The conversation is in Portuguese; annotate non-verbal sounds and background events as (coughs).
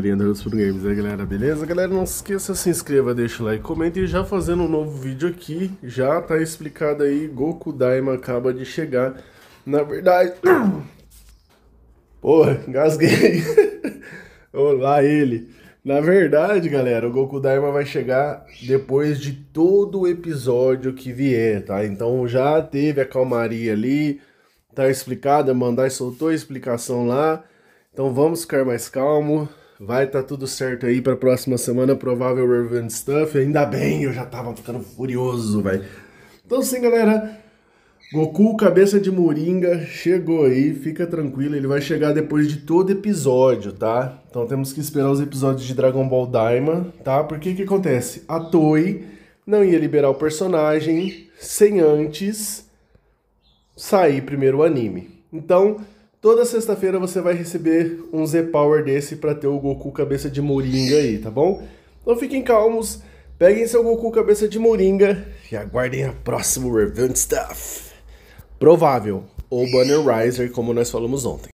Lendas por Games, né galera, beleza? Galera, não se esqueça, se inscreva, deixa o like, comenta e já fazendo um novo vídeo aqui, já tá explicado aí, Goku Daima acaba de chegar, na verdade... (coughs) Porra, engasguei! (laughs) Olá ele! Na verdade, galera, o Goku Daima vai chegar depois de todo o episódio que vier, tá? Então já teve a calmaria ali, tá explicada, é mandar soltou a explicação lá, então vamos ficar mais calmo, Vai tá tudo certo aí pra próxima semana, provável Revenge Stuff. Ainda bem, eu já tava ficando furioso, velho. Então sim, galera, Goku, cabeça de moringa, chegou aí, fica tranquilo, ele vai chegar depois de todo episódio, tá? Então temos que esperar os episódios de Dragon Ball Daima, tá? Porque o que acontece? A Toei não ia liberar o personagem sem antes sair primeiro o anime. Então, Toda sexta-feira você vai receber um Z-Power desse para ter o Goku cabeça de moringa aí, tá bom? Então fiquem calmos, peguem seu Goku cabeça de moringa e aguardem a próxima Revenge Stuff. Provável, ou Banner Riser, como nós falamos ontem.